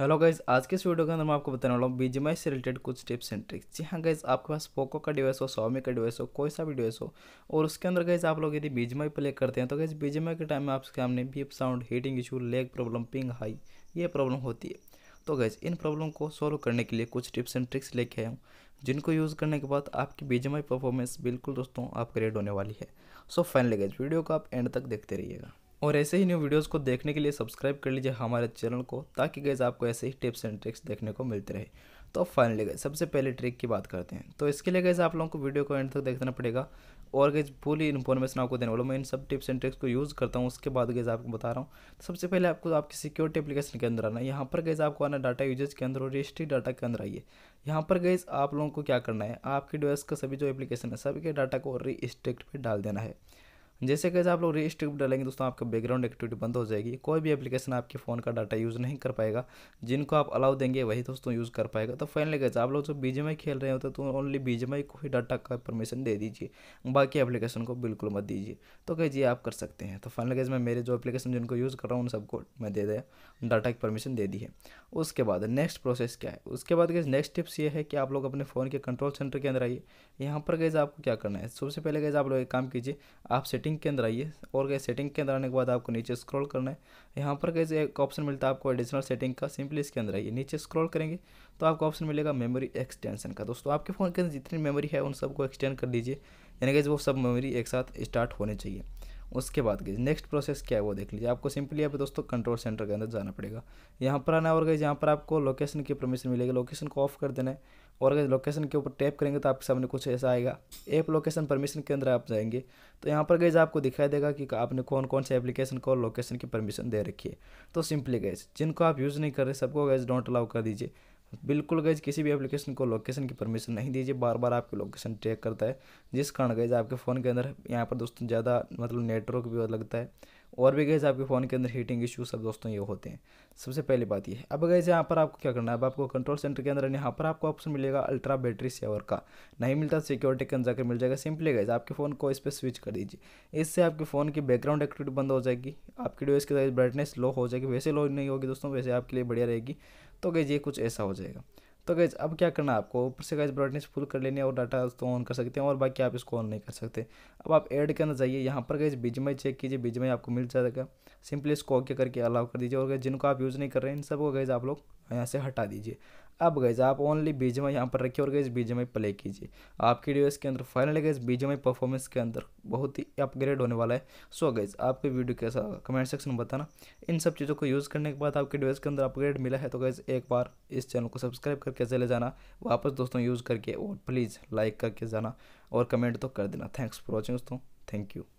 hello guys आज के इस वीडियो के अंदर मैं आपको बताने वाला हूँ बीजीएमआई से रिलेटेड कुछ टिप्स एंड ट्रिक्स जी हाँ गाइज आपके पास पोको का डिवाइस हो सोमी का डिवाइस हो कोई सा भी डिवाइस हो और उसके अंदर गाइज आप लोग यदि बीजीएमआई प्ले करते हैं तो गाइज बीजीएमआई के टाइम में आपके सामने beep sound heating issue lag problem ping high ये प्रॉब्लम होती है तो गैज इन प्रॉब्लम को सॉल्व करने के लिए कुछ टिप्स एंड ट्रिक्स लेके आया हूँ जिनको यूज़ करने के बाद आपकी बीजीएमआई परफॉर्मेंस बिल्कुल दोस्तों रेड होने वाली है सो फाइनली गाइज वीडियो को आप एंड तक देखते रहिएगा और ऐसे ही न्यू वीडियोस को देखने के लिए सब्सक्राइब कर लीजिए हमारे चैनल को ताकि गैस आपको ऐसे ही टिप्स एंड ट्रिक्स देखने को मिलते रहे तो फाइनली गए सबसे पहले ट्रिक की बात करते हैं तो इसके लिए गैस आप लोगों को वीडियो को एंड तक देखना पड़ेगा और गैस पूरी इन्फॉर्मेशन आपको देने वालों मैं इन सब टिप्स एंड ट्रिक्स को यूज़ करता हूँ उसके बाद गैस आपको बता रहा हूँ तो सबसे पहले आपको आपकी सिक्योरिटी एप्लीकेशन के अंदर आना है यहाँ पर गैस आपको आना डाटा यूजेज के अंदर और रजिस्ट्री डाटा के अंदर आइए यहाँ पर गैस आप लोगों को क्या करना है आपकी डिवाइस का सभी जो एप्लीकेशन है सभी के डाटा को रिस्ट्रिक्ट पर डाल देना है जैसे कैसे आप लोग स्ट्रिप डालेंगे दोस्तों आपका बैकग्राउंड एक्टिविटी बंद हो जाएगी कोई भी एप्लीकेशन आपके फ़ोन का डाटा यूज़ नहीं कर पाएगा जिनको आप अलाउ देंगे वही दोस्तों यूज़ कर पाएगा तो फाइनली कैसे आप लोग जो बीजेमआई खेल रहे होते तो ओनली बीजेमआई को ही डाटा का परमिशन दे दीजिए बाकी एप्लीकेशन को बिल्कुल मत दीजिए तो कहिए आप कर सकते हैं तो फाइनली कैसे मैं मेरे जो एप्लीकेशन जिनको यूज़ कर रहा हूँ उन सबको मैं दे दिया डाटा की परमिशन दे दी है उसके बाद नेक्स्ट प्रोसेस क्या है उसके बाद कैसे नेक्स्ट टिप्स ये है कि आप लोग अपने फ़ोन के कंट्रोल सेंटर के अंदर आइए यहाँ पर कैसे आपको क्या करना है सबसे पहले कैसे आप लोग एक काम कीजिए आप सेटिंग सेटिंग के अंदर आइए और गए सेटिंग के अंदर आने के बाद आपको नीचे स्क्रॉल करना है यहाँ पर कैसे एक ऑप्शन मिलता है आपको एडिशनल सेटिंग का सिंपली इसके अंदर आइए नीचे स्क्रॉल करेंगे तो आपको ऑप्शन मिलेगा मेमोरी एक्सटेंशन का दोस्तों आपके फ़ोन के अंदर जितनी मेमोरी है उन सबको एक्सटेंड कर दीजिए यानी कि वो सब मेमोरी एक साथ स्टार्ट होने चाहिए उसके बाद गई नेक्स्ट प्रोसेस क्या है वो देख लीजिए आपको सिंपली यहाँ पे दोस्तों कंट्रोल सेंटर के अंदर जाना पड़ेगा यहाँ पर आना और गई यहाँ पर आपको लोकेशन की परमिशन मिलेगी लोकेशन को ऑफ कर देना है और अगर लोकेशन के ऊपर टैप करेंगे तो आपके सामने कुछ ऐसा आएगा ऐप लोकेशन परमिशन के अंदर आप जाएंगे तो यहाँ पर गए आपको दिखाई देगा कि आपने कौन कौन से एप्लीकेशन को लोकेशन की परमिशन दे रखी है तो सिंपली गए जिनको आप यूज़ नहीं कर रहे सबको गए डोंट अलाउ कर दीजिए बिल्कुल गैज किसी भी एप्लीकेशन को लोकेशन की परमिशन नहीं दीजिए बार बार आपकी लोकेशन ट्रैक करता है जिस कारण गैज आपके फ़ोन के अंदर यहाँ पर दोस्तों ज़्यादा मतलब नेटवर्क भी लगता है और भी गए आपके फ़ोन के अंदर हीटिंग इशू सब दोस्तों ये होते हैं सबसे पहली बात ये है अब गए यहाँ पर आपको क्या करना है अब आपको कंट्रोल सेंटर के अंदर यहाँ पर आपको ऑप्शन मिलेगा अल्ट्रा बैटरी सेवर का नहीं मिलता सिक्योरिटी के अंदर जाकर मिल जाएगा सिंपली गए आपके फ़ोन को इस पर स्विच कर दीजिए इससे आपके फ़ोन की बैकग्राउंड एक्टिविटी बंद हो जाएगी आपकी डिवाइस की ब्राइटनेस लो हो जाएगी वैसे लो नहीं होगी दोस्तों वैसे आपके लिए बढ़िया रहेगी तो गए ये कुछ ऐसा हो जाएगा तो गैज अब क्या करना है आपको ऊपर से गैज ब्राइटनेस फुल कर लेनी है और डाटा तो ऑन कर सकते हैं और बाकी आप इसको ऑन नहीं कर सकते अब आप ऐड करना चाहिए यहाँ पर गैस बीज में चेक कीजिए बीज में आपको मिल जाएगा सिंपली इसको ओके करके अलाउ कर दीजिए और गैस जिनको आप यूज़ नहीं कर रहे हैं इन सबको गैज आप लोग यहाँ से हटा दीजिए अब गैज़ आप ओनली बीजे में यहाँ पर रखिए और गैस बीजे में प्ले कीजिए आपकी डिवाइस के अंदर फाइनली गैस बीजे में परफॉर्मेंस के अंदर बहुत ही अपग्रेड होने वाला है सो so गैस आपके वीडियो कैसा कमेंट सेक्शन में बताना इन सब चीज़ों को यूज़ करने के बाद आपके डिवाइस के अंदर अपग्रेड मिला है तो गैस एक बार इस चैनल को सब्सक्राइब करके चले जाना वापस दोस्तों यूज़ करके और प्लीज़ लाइक करके जाना और कमेंट तो कर देना थैंक्स फॉर वॉचिंग दोस्तों थैंक यू